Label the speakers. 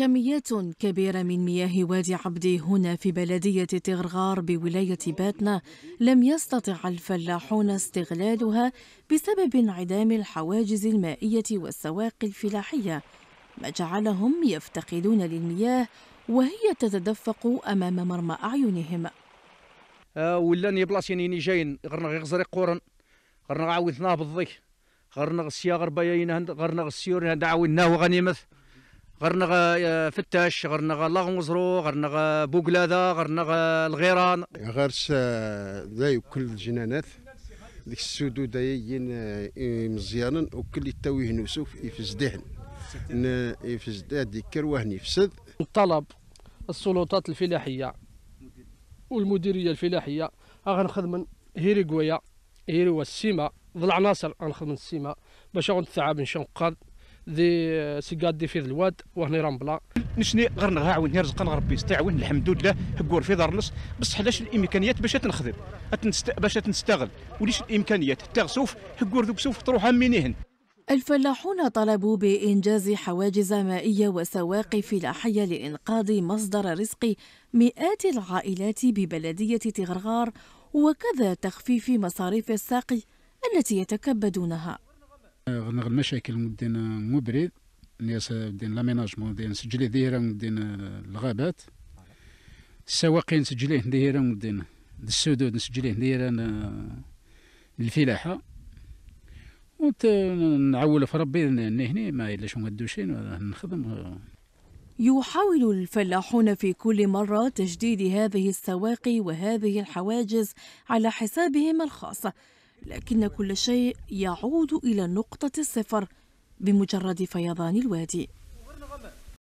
Speaker 1: كميات كبيرة من مياه وادي عبدي هنا في بلدية تغرغار بولاية باتنا لم يستطع الفلاحون استغلالها بسبب انعدام الحواجز المائية والسواقي الفلاحية ما جعلهم يفتقدون للمياه وهي تتدفق أمام مرمى أعينهم
Speaker 2: ولا ني بلاصين ني جايين غرنا غير قورن غرنا عاود نهبط غرنا غسيا غربايين غرنا غسيور هند عاود غنيمث غرنا آه، فتاش غرنا لاغمزرو غرنا بوكلاده غرنا الغيران غير
Speaker 3: زي آه، كل الجنانات ديك السدود ين آه، مزيان وكل يتاويه نوسوف يفزدهن يفزد هذيك وهن يفسد الطلب السلطات الفلاحيه والمديريه الفلاحيه غنخدم هيريكويا هيريوا السيما ضل العناصر غنخدم السيما باش غنتعب نشنقض ذي سيقاد دي فيذ الواد وهني رمبلا
Speaker 4: نشني غير نغاع وين رزقنا ربي استعون الحمد لله هكور في دار دارنس بصح علاش الامكانيات باش تنخدم باش تنستغل وليش الامكانيات حتى تغسوف هكور ذوك سوف تروح منين
Speaker 1: الفلاحون طلبوا بإنجاز حواجز مائية وسواقف فلاحية لإنقاذ مصدر رزق مئات العائلات ببلدية تغرغار وكذا تخفيف مصاريف الساقي التي يتكبدونها
Speaker 5: غنغ المشاكل مدين مبرد ناس مدين لاميناجمون دين سجلي ديرا مدين الغابات السواقين سجليه ديرا مدين السدود نسجليه ديرا الفلاحة ونت نعول في ربي هني ما إلا شو مدوشين نخدم
Speaker 1: يحاول الفلاحون في كل مرة تجديد هذه السواقي وهذه الحواجز على حسابهم الخاص لكن كل شيء يعود إلى نقطة الصفر بمجرد فيضان الوادي